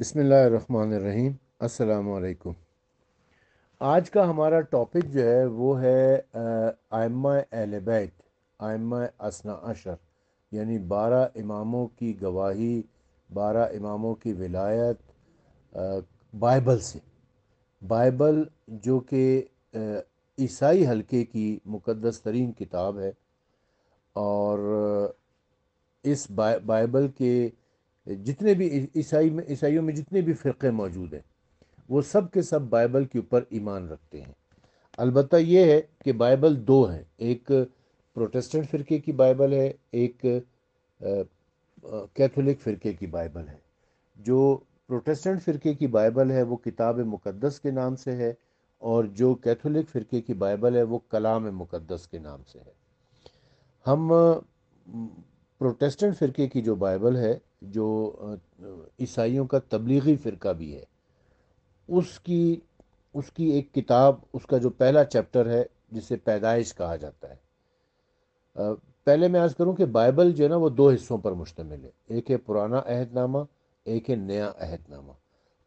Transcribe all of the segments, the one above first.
بسم اللہ الرحمن الرحیم السلام علیکم آج کا ہمارا ٹاپک جو ہے وہ ہے آئمہ اہل بیت آئمہ اسنا عشر یعنی بارہ اماموں کی گواہی بارہ اماموں کی ولایت بائبل سے بائبل جو کہ عیسائی حلقے کی مقدس ترین کتاب ہے اور اس بائبل کے جتنے بھی عیسائی میں عیسائیوں میں جتنے بھی فرقے موجود ہیں وہ سب کے سب بائبل کے اوپر ایمان رکھتے ہیں البتہ یہ ہے کہ بائبل دو ہیں ایک پروٹیسٹنٹ فرقے کی بائبل ہے ایک کیتھولک فرقے کی بائبل ہے جو پروٹیسٹنٹ فرقے کی بائبل ہے وہ کتاب مقدس کے نام سے ہے اور جو کیتھولک فرقے کی بائبل ہے وہ کلام مقدس کے نام سے ہے ہم پروٹیسٹنٹ فرقے کی جو بائبل ہے جو عیسائیوں کا تبلیغی فرقہ بھی ہے اس کی اس کی ایک کتاب اس کا جو پہلا چیپٹر ہے جسے پیدائش کہا جاتا ہے پہلے میں عرض کروں کہ بائبل جو ہے نا وہ دو حصوں پر مشتمل ہے ایک ہے پرانا عہد نامہ ایک ہے نیا عہد نامہ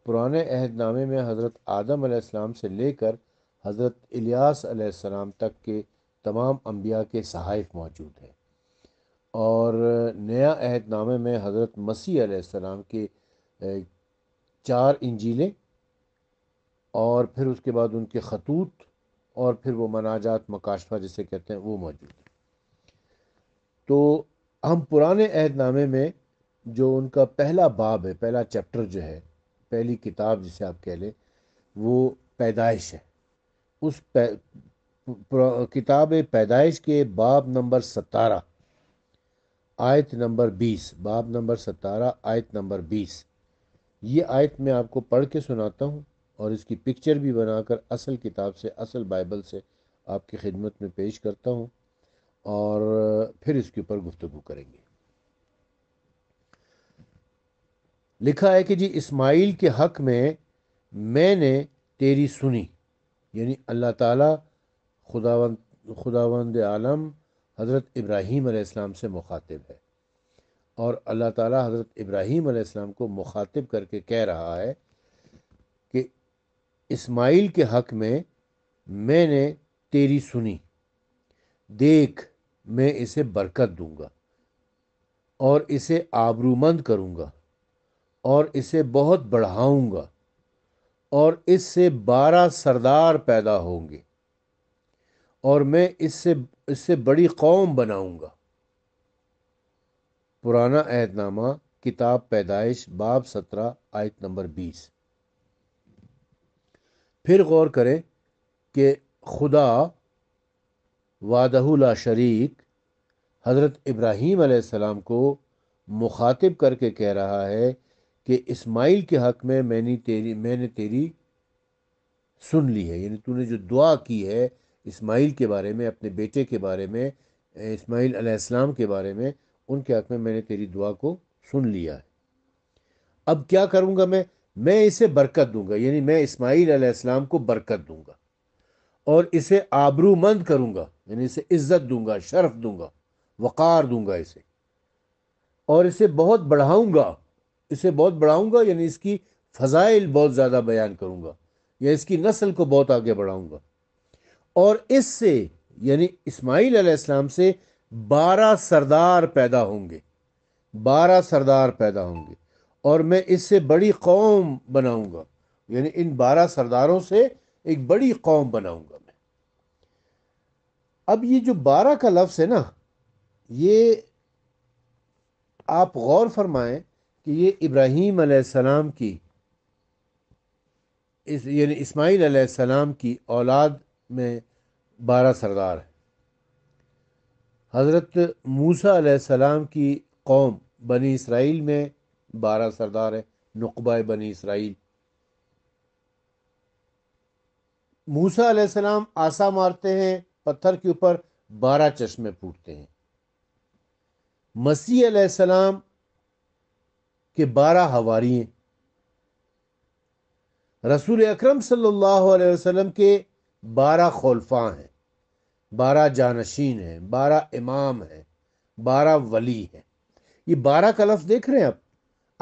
پرانے عہد نامے میں حضرت آدم علیہ السلام سے لے کر حضرت الیاس علیہ السلام تک کے تمام انبیاء کے صحائف موجود ہیں اور نیا عہد نامے میں حضرت مسیح علیہ السلام کے چار انجیلیں اور پھر اس کے بعد ان کے خطوط اور پھر وہ مناجات مکاشفہ جسے کہتے ہیں وہ موجود ہیں تو ہم پرانے عہد نامے میں جو ان کا پہلا باب ہے پہلا چیپٹر جو ہے پہلی کتاب جسے آپ کہہ لیں وہ پیدائش ہے اس کتاب پیدائش کے باب نمبر ستارہ آیت نمبر بیس باب نمبر ستارہ آیت نمبر بیس یہ آیت میں آپ کو پڑھ کے سناتا ہوں اور اس کی پکچر بھی بنا کر اصل کتاب سے اصل بائبل سے آپ کی خدمت میں پیش کرتا ہوں اور پھر اس کے اوپر گفتگو کریں گے لکھا ہے کہ جی اسماعیل کے حق میں میں نے تیری سنی یعنی اللہ تعالیٰ خداوند خداوند عالم حضرت ابراہیم علیہ السلام سے مخاطب ہے اور اللہ تعالیٰ حضرت ابراہیم علیہ السلام کو مخاطب کر کے کہہ رہا ہے کہ اسماعیل کے حق میں میں نے تیری سنی دیکھ میں اسے برکت دوں گا اور اسے آبرومند کروں گا اور اسے بہت بڑھاؤں گا اور اس سے بارہ سردار پیدا ہوں گے اور میں اس سے اس سے بڑی قوم بناؤں گا پرانا عہد نامہ کتاب پیدائش باب سترہ آیت نمبر بیس پھر غور کریں کہ خدا وعدہ لا شریک حضرت ابراہیم علیہ السلام کو مخاطب کر کے کہہ رہا ہے کہ اسماعیل کے حق میں میں نے میں نے تیری سن لی ہے یعنی تو نے جو دعا کی ہے اسماعیل کے بارے میں اپنے بیٹے کے بارے میں اسماعیل علیہ السلام کے بارے میں ان کے حق میں میں نے تیری دعا کو سن لیا ہے اب کیا کروں گا میں میں اسے برکت دوں گا یعنی میں اسماعیل علیہ السلام کو برکت دوں گا اور اسے آبرو مند کروں گا یعنی اسے عزت دوں گا شرف دوں گا وقار دوں گا اسے اور اسے بہت بڑھاؤں گا اسے بہت بڑھاؤں گا یعنی اس کی فضائل بہت زیادہ بیان کروں گا یا اس کی نسل کو بہت آگے بڑھاؤں گا اور اس سے یعنی اسماعیل علیہ السلام سے بارہ سردار پیدا ہوں گے بارہ سردار پیدا ہوں گے اور میں اس سے بڑی قوم بناؤں گا یعنی ان بارہ سرداروں سے ایک بڑی قوم بناؤں گا میں اب یہ جو بارہ کا لفظ ہے نا یہ آپ غور فرمائیں کہ یہ ابراہیم علیہ السلام کی یعنی اسماعیل علیہ السلام کی اولاد میں بارہ سردار ہیں حضرت موسا علیہ السلام کی قوم بنی اسرائیل میں بارہ سردار ہیں نقبہ بنی اسرائیل موسا علیہ السلام آسا مارتے ہیں پتھر کے اوپر بارہ چشمے پھوٹتے ہیں مسیح علیہ السلام کے بارہ ہواری ہیں رسول اکرم صلی اللہ علیہ وسلم کے بارہ خلفاء ہیں بارہ جانشین ہیں بارہ امام ہیں بارہ ولی ہیں یہ بارہ کا لفظ دیکھ رہے ہیں آپ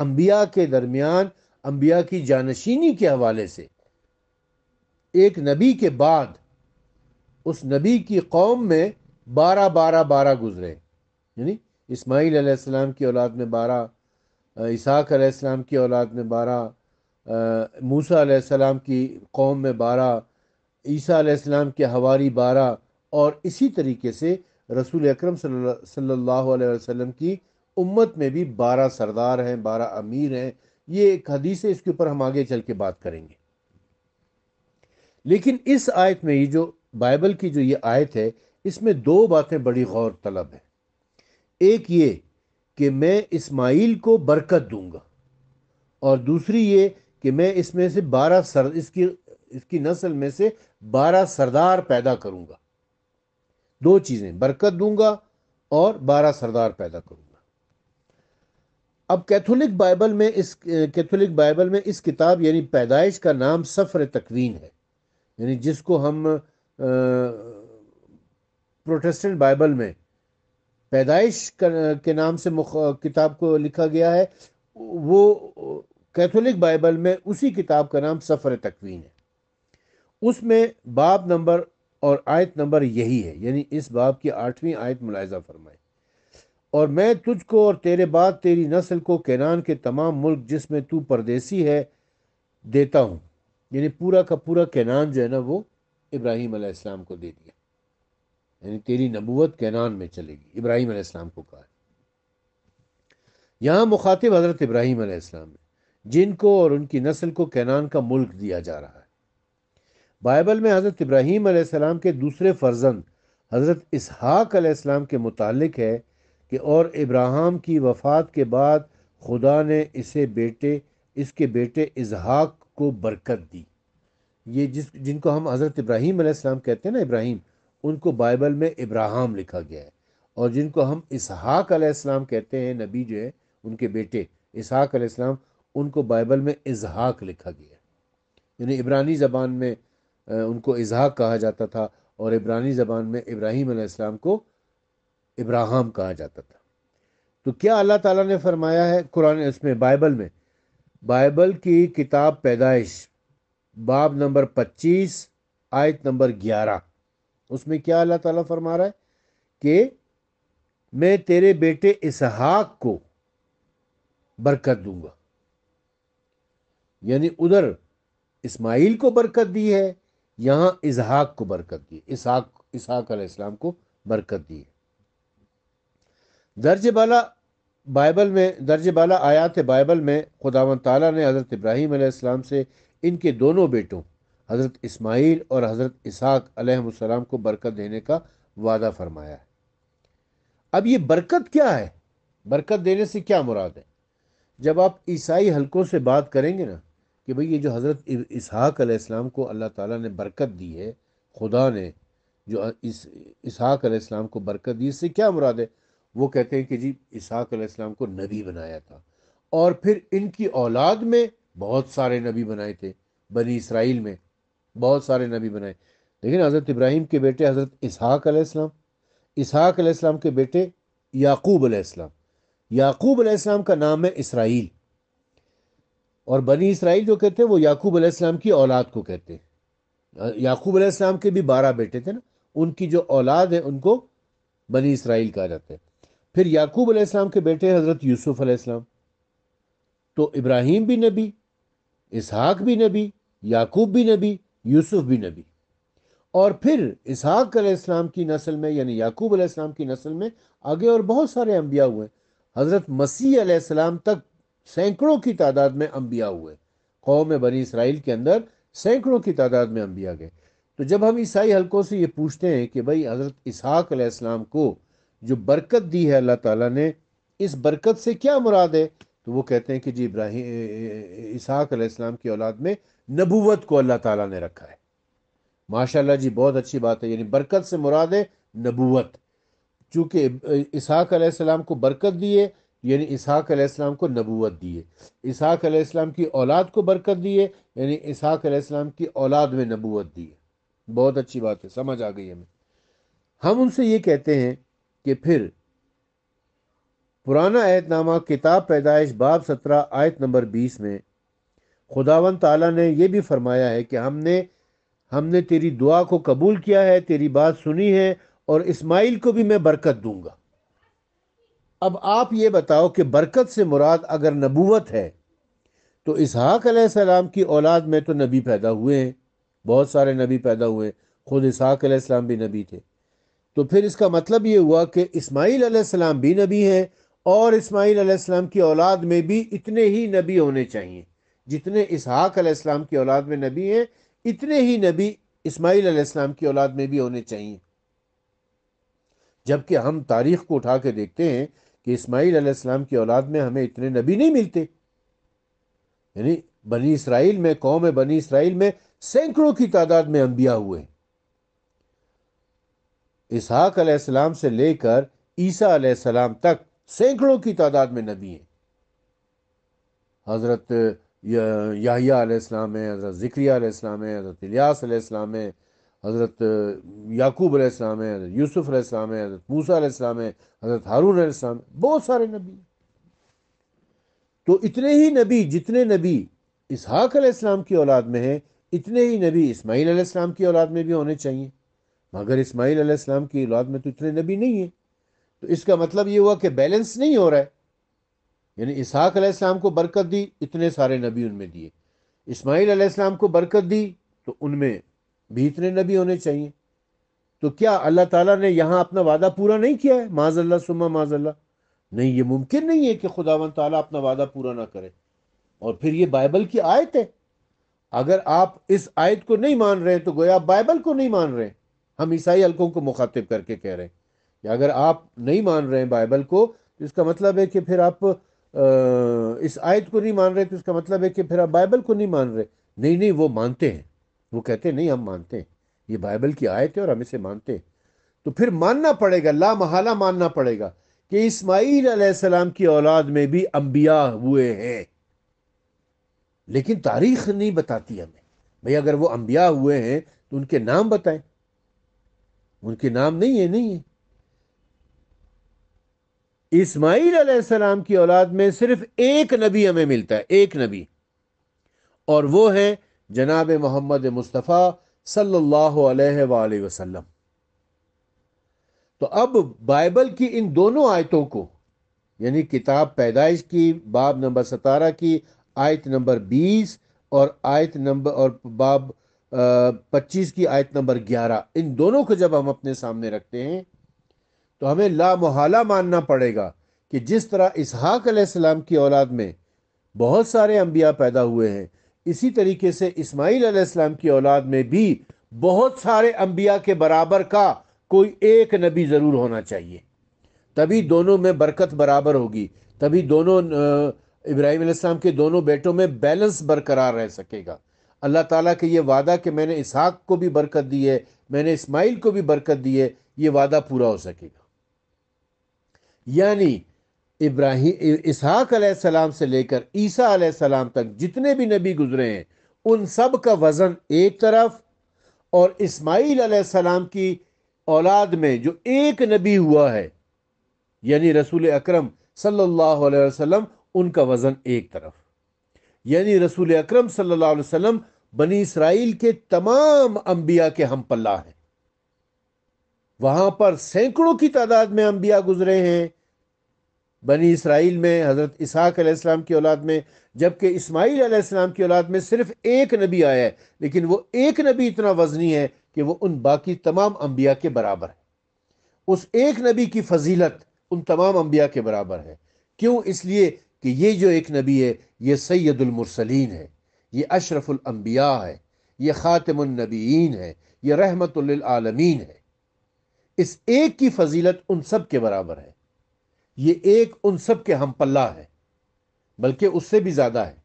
انبیاء کے درمیان انبیاء کی جانشینی کے حوالے سے ایک نبی کے بعد اس نبی کی قوم میں بارہ بارہ بارہ گزرے یعنی اسماعیل علیہ السلام کی اولاد میں بارہ اسحاق علیہ السلام کی اولاد میں بارہ موسا علیہ السلام کی قوم میں بارہ عیسیٰ علیہ السلام کے حواری بارہ اور اسی طریقے سے رسول اکرم صلی اللہ علیہ وسلم کی امت میں بھی بارہ سردار ہیں بارہ امیر ہیں یہ ایک حدیث ہے اس کے اوپر ہم آگے چل کے بات کریں گے لیکن اس آیت میں یہ جو بائبل کی جو یہ آیت ہے اس میں دو باتیں بڑی غور طلب ہیں ایک یہ کہ میں اسماعیل کو برکت دوں گا اور دوسری یہ کہ میں اس میں سے بارہ سر اس کی اس کی نسل میں سے بارہ سردار پیدا کروں گا دو چیزیں برکت دوں گا اور بارہ سردار پیدا کروں گا اب کیتھولک بائبل میں اس کیتھولک بائبل میں اس کتاب یعنی پیدائش کا نام سفر تکوین ہے یعنی جس کو ہم پروٹیسٹنٹ بائبل میں پیدائش کے نام سے مخ... کتاب کو لکھا گیا ہے وہ کیتھولک بائبل میں اسی کتاب کا نام سفر تکوین ہے اس میں باب نمبر اور آیت نمبر یہی ہے یعنی اس باب کی آٹھویں آیت ملاحظہ فرمائے اور میں تجھ کو اور تیرے بعد تیری نسل کو کینان کے تمام ملک جس میں تو پردیسی ہے دیتا ہوں یعنی پورا کا پورا کینان جو ہے نا وہ ابراہیم علیہ السلام کو دے دیا یعنی تیری نبوت کینان میں چلے گی ابراہیم علیہ السلام کو کہا ہے یہاں مخاطب حضرت ابراہیم علیہ السلام ہے جن کو اور ان کی نسل کو کینان کا ملک دیا جا رہا ہے بائبل میں حضرت ابراہیم علیہ السلام کے دوسرے فرزند حضرت اسحاق علیہ السلام کے متعلق ہے کہ اور ابراہم کی وفات کے بعد خدا نے اسے بیٹے اس کے بیٹے اسحاق کو برکت دی یہ جس جن کو ہم حضرت ابراہیم علیہ السلام کہتے ہیں نا ابراہیم ان کو بائبل میں ابراہم لکھا گیا ہے اور جن کو ہم اسحاق علیہ السلام کہتے ہیں نبی جو ہے ان کے بیٹے اسحاق علیہ السلام ان کو بائبل میں اظہق لکھا گیا ہے یعنی عبرانی زبان میں ان کو اظہاق کہا جاتا تھا اور عبرانی زبان میں ابراہیم علیہ السلام کو ابراہم کہا جاتا تھا تو کیا اللہ تعالیٰ نے فرمایا ہے قرآن اس میں بائبل میں بائبل کی کتاب پیدائش باب نمبر پچیس آیت نمبر گیارہ اس میں کیا اللہ تعالیٰ فرما رہا ہے کہ میں تیرے بیٹے اسحاق کو برکت دوں گا یعنی ادھر اسماعیل کو برکت دی ہے یہاں اظہاق کو برکت دی اسحاق اسحاق علیہ السلام کو برکت دی درج بالا بائبل میں درج بالا آیات بائبل میں خدا و تعالیٰ نے حضرت ابراہیم علیہ السلام سے ان کے دونوں بیٹوں حضرت اسماعیل اور حضرت اسحاق علیہ السلام کو برکت دینے کا وعدہ فرمایا ہے اب یہ برکت کیا ہے برکت دینے سے کیا مراد ہے جب آپ عیسائی حلقوں سے بات کریں گے نا کہ بھئی یہ جو حضرت اسحاق علیہ السلام کو اللہ تعالیٰ نے برکت دی ہے خدا نے جو اسحاق علیہ السلام کو برکت دی اس سے کیا مراد ہے وہ کہتے ہیں کہ جی اسحاق علیہ السلام کو نبی بنایا تھا اور پھر ان کی اولاد میں بہت سارے نبی بنائے تھے بنی اسرائیل میں بہت سارے نبی بنائے لیکن حضرت ابراہیم کے بیٹے حضرت اسحاق علیہ السلام اسحاق علیہ السلام کے بیٹے یعقوب علیہ السلام یعقوب علیہ السلام کا نام ہے اسرائیل اور بنی اسرائیل جو کہتے ہیں وہ یعقوب علیہ السلام کی اولاد کو کہتے ہیں یعقوب علیہ السلام کے بھی بارہ بیٹے تھے نا ان کی جو اولاد ہے ان کو بنی اسرائیل کہا جاتا ہے پھر یعقوب علیہ السلام کے بیٹے حضرت یوسف علیہ السلام تو ابراہیم بھی نبی اسحاق بھی نبی یعقوب بھی نبی یوسف بھی نبی اور پھر اسحاق علیہ السلام کی نسل میں یعنی یعقوب علیہ السلام کی نسل میں آگے اور بہت سارے انبیاء ہوئے حضرت مسیح علیہ السلام تک سینکڑوں کی تعداد میں انبیاء ہوئے قوم بنی اسرائیل کے اندر سینکڑوں کی تعداد میں انبیاء گئے تو جب ہم عیسائی حلقوں سے یہ پوچھتے ہیں کہ بھائی حضرت اسحاق علیہ السلام کو جو برکت دی ہے اللہ تعالیٰ نے اس برکت سے کیا مراد ہے تو وہ کہتے ہیں کہ جی ابراہیم اسحاق علیہ السلام کی اولاد میں نبوت کو اللہ تعالیٰ نے رکھا ہے ماشاء اللہ جی بہت اچھی بات ہے یعنی برکت سے مراد ہے نبوت چونکہ اسحاق علیہ السلام کو برکت دی ہے یعنی اسحاق علیہ السلام کو نبوت دیے اسحاق علیہ السلام کی اولاد کو برکت دیے یعنی اسحاق علیہ السلام کی اولاد میں نبوت دیے بہت اچھی بات ہے سمجھ آ گئی ہمیں ہم ان سے یہ کہتے ہیں کہ پھر پرانا آیت نامہ کتاب پیدائش باب سترہ آیت نمبر بیس میں خداون تعالیٰ نے یہ بھی فرمایا ہے کہ ہم نے ہم نے تیری دعا کو قبول کیا ہے تیری بات سنی ہے اور اسماعیل کو بھی میں برکت دوں گا اب آپ یہ بتاؤ کہ برکت سے مراد اگر نبوت ہے تو اسحاق علیہ السلام کی اولاد میں تو نبی پیدا ہوئے ہیں بہت سارے نبی پیدا ہوئے خود اسحاق علیہ السلام بھی نبی تھے تو پھر اس کا مطلب یہ ہوا کہ اسماعیل علیہ السلام بھی نبی ہے اور اسماعیل علیہ السلام کی اولاد میں بھی اتنے ہی نبی ہونے چاہیے جتنے اسحاق علیہ السلام کی اولاد میں نبی ہیں اتنے ہی نبی اسماعیل علیہ السلام کی اولاد میں بھی ہونے چاہیے جبکہ ہم تاریخ کو اٹھا کے دیکھتے ہیں کہ اسماعیل علیہ السلام کی اولاد میں ہمیں اتنے نبی نہیں ملتے یعنی بنی اسرائیل میں قوم بنی اسرائیل میں سینکڑوں کی تعداد میں انبیاء ہوئے ہیں اسحاق علیہ السلام سے لے کر عیسیٰ علیہ السلام تک سینکڑوں کی تعداد میں نبی ہیں حضرت یحییٰ علیہ السلام ہے حضرت ذکریہ علیہ السلام حضرت الیاس علیہ السلام حضرت یعقوب علیہ السلام حضرت یوسف علیہ السلام ہے حضرت موسا علیہ السلام ہے حضرت ہارون علیہ السلام بہت سارے نبی تو اتنے ہی نبی جتنے نبی اسحاق علیہ السلام کی اولاد میں ہیں اتنے ہی نبی اسماعیل علیہ السلام کی اولاد میں بھی ہونے چاہیے مگر اسماعیل علیہ السلام کی اولاد میں تو اتنے نبی نہیں ہیں تو اس کا مطلب یہ ہوا کہ بیلنس نہیں ہو رہا ہے یعنی اسحاق علیہ السلام کو برکت دی اتنے سارے نبی ان میں دیے اسماعیل علیہ السلام کو برکت دی تو ان میں بھی اتنے نبی ہونے چاہیے تو کیا اللہ تعالیٰ نے یہاں اپنا وعدہ پورا نہیں کیا ہے معاذ اللہ سما معاذ اللہ نہیں یہ ممکن نہیں ہے کہ خدا و تعالیٰ اپنا وعدہ پورا نہ کرے اور پھر یہ بائبل کی آیت ہے اگر آپ اس آیت کو نہیں مان رہے تو گویا آپ بائبل کو نہیں مان رہے ہم عیسائی حلقوں کو مخاطب کر کے کہہ رہے ہیں کہ اگر آپ نہیں مان رہے ہیں بائبل کو تو اس کا مطلب ہے کہ پھر آپ اس آیت کو نہیں مان رہے تو اس کا مطلب ہے کہ پھر آپ بائبل کو نہیں مان رہے نہیں نہیں وہ مانتے ہیں وہ کہتے ہیں نہیں ہم مانتے ہیں یہ بائبل کی آیت ہے اور ہم اسے مانتے ہیں تو پھر ماننا پڑے گا لا محالہ ماننا پڑے گا کہ اسماعیل علیہ السلام کی اولاد میں بھی انبیاء ہوئے ہیں لیکن تاریخ نہیں بتاتی ہمیں بھئی اگر وہ انبیاء ہوئے ہیں تو ان کے نام بتائیں ان کے نام نہیں ہے نہیں ہے اسماعیل علیہ السلام کی اولاد میں صرف ایک نبی ہمیں ملتا ہے ایک نبی اور وہ ہے جناب محمد مصطفیٰ صلی اللہ علیہ وآلہ وسلم تو اب بائبل کی ان دونوں آیتوں کو یعنی کتاب پیدائش کی باب نمبر ستارہ کی آیت نمبر بیس اور آیت نمبر اور باب پچیس کی آیت نمبر گیارہ ان دونوں کو جب ہم اپنے سامنے رکھتے ہیں تو ہمیں لا محالہ ماننا پڑے گا کہ جس طرح اسحاق علیہ السلام کی اولاد میں بہت سارے انبیاء پیدا ہوئے ہیں اسی طریقے سے اسماعیل علیہ السلام کی اولاد میں بھی بہت سارے انبیاء کے برابر کا کوئی ایک نبی ضرور ہونا چاہیے تبھی دونوں میں برکت برابر ہوگی تبھی دونوں ابراہیم علیہ السلام کے دونوں بیٹوں میں بیلنس برقرار رہ سکے گا اللہ تعالیٰ کے یہ وعدہ کہ میں نے اسحاق کو بھی برکت دی ہے میں نے اسماعیل کو بھی برکت دی ہے یہ وعدہ پورا ہو سکے گا یعنی ابراہیم اسحاق علیہ السلام سے لے کر عیسیٰ علیہ السلام تک جتنے بھی نبی گزرے ہیں ان سب کا وزن ایک طرف اور اسماعیل علیہ السلام کی اولاد میں جو ایک نبی ہوا ہے یعنی رسول اکرم صلی اللہ علیہ وسلم ان کا وزن ایک طرف یعنی رسول اکرم صلی اللہ علیہ وسلم بنی اسرائیل کے تمام انبیاء کے ہم پلہ ہیں وہاں پر سینکڑوں کی تعداد میں انبیاء گزرے ہیں بنی اسرائیل میں حضرت اسحاق علیہ السلام کی اولاد میں جبکہ اسماعیل علیہ السلام کی اولاد میں صرف ایک نبی آیا ہے لیکن وہ ایک نبی اتنا وزنی ہے کہ وہ ان باقی تمام انبیاء کے برابر ہے اس ایک نبی کی فضیلت ان تمام انبیاء کے برابر ہے کیوں اس لیے کہ یہ جو ایک نبی ہے یہ سید المرسلین ہے یہ اشرف الانبیاء ہے یہ خاتم النبیین ہے یہ رحمت للعالمین ہے اس ایک کی فضیلت ان سب کے برابر ہے یہ ایک ان سب کے ہم پلہ ہے بلکہ اس سے بھی زیادہ ہے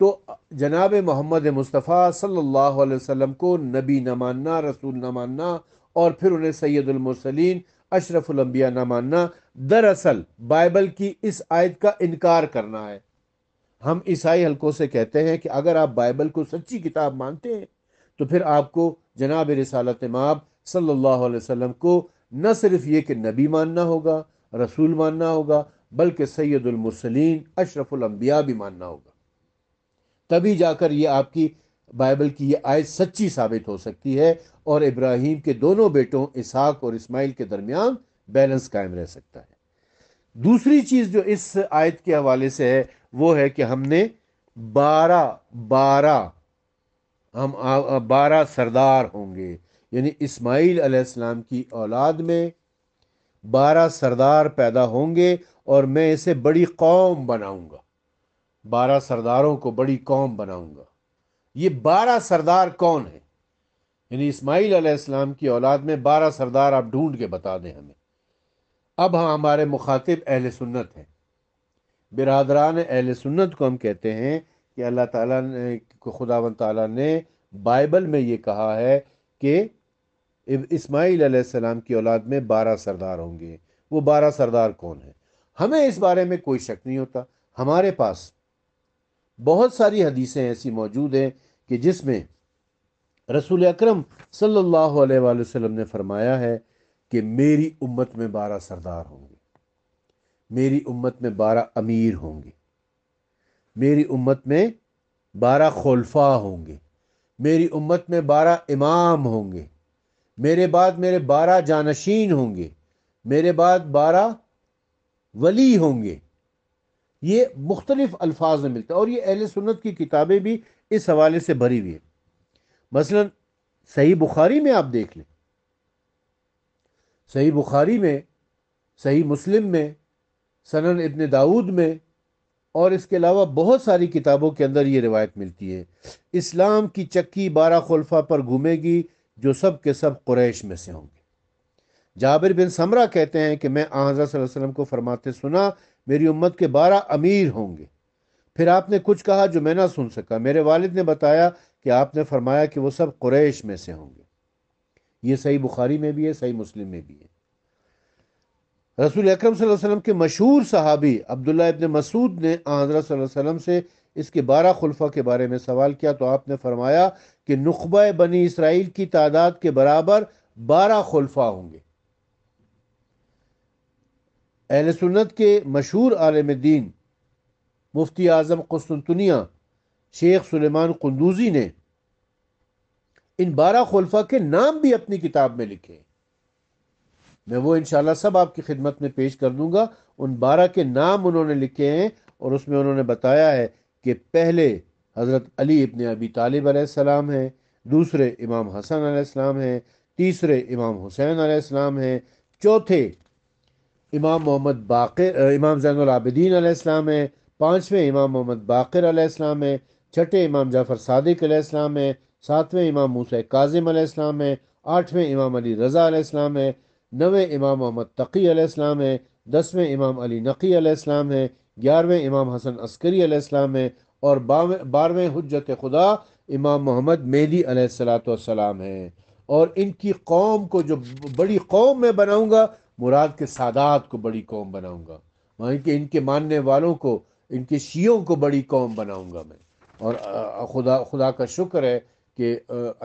تو جناب محمد مصطفیٰ صلی اللہ علیہ وسلم کو نبی نہ ماننا رسول نہ ماننا اور پھر انہیں سید المرسلین اشرف الانبیاء نہ ماننا دراصل بائبل کی اس آیت کا انکار کرنا ہے ہم عیسائی حلقوں سے کہتے ہیں کہ اگر آپ بائبل کو سچی کتاب مانتے ہیں تو پھر آپ کو جناب رسالت ماب صلی اللہ علیہ وسلم کو نہ صرف یہ کہ نبی ماننا ہوگا رسول ماننا ہوگا بلکہ سید المرسلین اشرف الانبیاء بھی ماننا ہوگا تبھی جا کر یہ آپ کی بائبل کی یہ آیت سچی ثابت ہو سکتی ہے اور ابراہیم کے دونوں بیٹوں اسحاق اور اسماعیل کے درمیان بیلنس قائم رہ سکتا ہے دوسری چیز جو اس آیت کے حوالے سے ہے وہ ہے کہ ہم نے بارہ بارہ ہم بارہ سردار ہوں گے یعنی اسماعیل علیہ السلام کی اولاد میں بارہ سردار پیدا ہوں گے اور میں اسے بڑی قوم بناؤں گا بارہ سرداروں کو بڑی قوم بناؤں گا یہ بارہ سردار کون ہیں یعنی اسماعیل علیہ السلام کی اولاد میں بارہ سردار آپ ڈھونڈ کے بتا دیں ہمیں اب ہاں ہمارے مخاطب اہل سنت ہیں برادران اہل سنت کو ہم کہتے ہیں کہ اللہ تعالیٰ نے خدا و تعالیٰ نے بائبل میں یہ کہا ہے کہ اسماعیل علیہ السلام کی اولاد میں بارہ سردار ہوں گے وہ بارہ سردار کون ہیں ہمیں اس بارے میں کوئی شک نہیں ہوتا ہمارے پاس بہت ساری حدیثیں ایسی موجود ہیں کہ جس میں رسول اکرم صلی اللہ علیہ وآلہ وسلم نے فرمایا ہے کہ میری امت میں بارہ سردار ہوں گے میری امت میں بارہ امیر ہوں گے میری امت میں بارہ خلفہ ہوں گے میری امت میں بارہ امام ہوں گے میرے بعد میرے بارہ جانشین ہوں گے میرے بعد بارہ ولی ہوں گے یہ مختلف الفاظ میں ملتا ہے اور یہ اہل سنت کی کتابیں بھی اس حوالے سے بھری ہوئی ہیں مثلا صحیح بخاری میں آپ دیکھ لیں صحیح بخاری میں صحیح مسلم میں سنن ابن داود میں اور اس کے علاوہ بہت ساری کتابوں کے اندر یہ روایت ملتی ہے اسلام کی چکی بارہ خلفہ پر گھومے گی جو سب کے سب قریش میں سے ہوں گے جابر بن سمرہ کہتے ہیں کہ میں حضرت صلی اللہ علیہ وسلم کو فرماتے سنا میری امت کے بارہ امیر ہوں گے پھر آپ نے کچھ کہا جو میں نہ سن سکا میرے والد نے بتایا کہ آپ نے فرمایا کہ وہ سب قریش میں سے ہوں گے یہ صحیح بخاری میں بھی ہے صحیح مسلم میں بھی ہے رسول اکرم صلی اللہ علیہ وسلم کے مشہور صحابی عبداللہ ابن مسعود نے حضرت صلی اللہ علیہ وسلم سے اس کے بارہ خلفہ کے بارے میں سوال کیا تو آپ نے فرمایا کہ نخبہ بنی اسرائیل کی تعداد کے برابر بارہ خلفہ ہوں گے اہل سنت کے مشہور عالم دین مفتی اعظم قسطنطنیہ شیخ سلیمان قندوزی نے ان بارہ خلفہ کے نام بھی اپنی کتاب میں لکھے میں وہ انشاءاللہ سب آپ کی خدمت میں پیش کر دوں گا ان بارہ کے نام انہوں نے لکھے ہیں اور اس میں انہوں نے بتایا ہے کہ پہلے حضرت علی ابن عبی طالب علیہ السلام ہیں دوسرے امام حسن علیہ السلام ہیں تیسرے امام حسین علیہ السلام ہیں چوتھے امام محمد باقر امام زین العابدین علیہ السلام ہیں پانچویں امام محمد باقر علیہ السلام ہیں چھٹے امام جعفر صادق علیہ السلام ہیں ساتویں امام موسیٰ قاظم علیہ السلام ہیں آٹھویں امام علی رضا علیہ السلام ہیں نویں امام محمد تقی علیہ السلام ہیں دسویں امام علی نقی علیہ السلام ہیں گیارہویں امام حسن عسکری علیہ السلام ہیں اور بارہویں حجت خدا امام محمد میدی علیہ السلاۃ والسلام ہیں اور ان کی قوم کو جو بڑی قوم میں بناؤں گا مراد کے سادات کو بڑی قوم بناؤں گا وہیں کہ ان کے ماننے والوں کو ان کے شیعوں کو بڑی قوم بناؤں گا میں اور خدا خدا کا شکر ہے کہ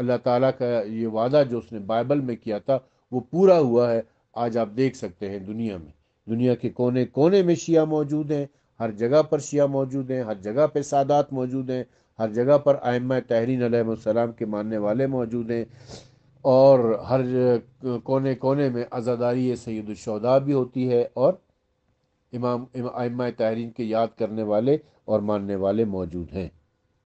اللہ تعالیٰ کا یہ وعدہ جو اس نے بائبل میں کیا تھا وہ پورا ہوا ہے آج آپ دیکھ سکتے ہیں دنیا میں دنیا کے کونے کونے میں شیعہ موجود ہیں ہر جگہ پر شیعہ موجود ہیں ہر جگہ پہ سادات موجود ہیں ہر جگہ پر آئمہ تحرین علیہ السلام کے ماننے والے موجود ہیں اور ہر کونے کونے میں عزاداری سید الشہداء بھی ہوتی ہے اور امام ام تحرین کے یاد کرنے والے اور ماننے والے موجود ہیں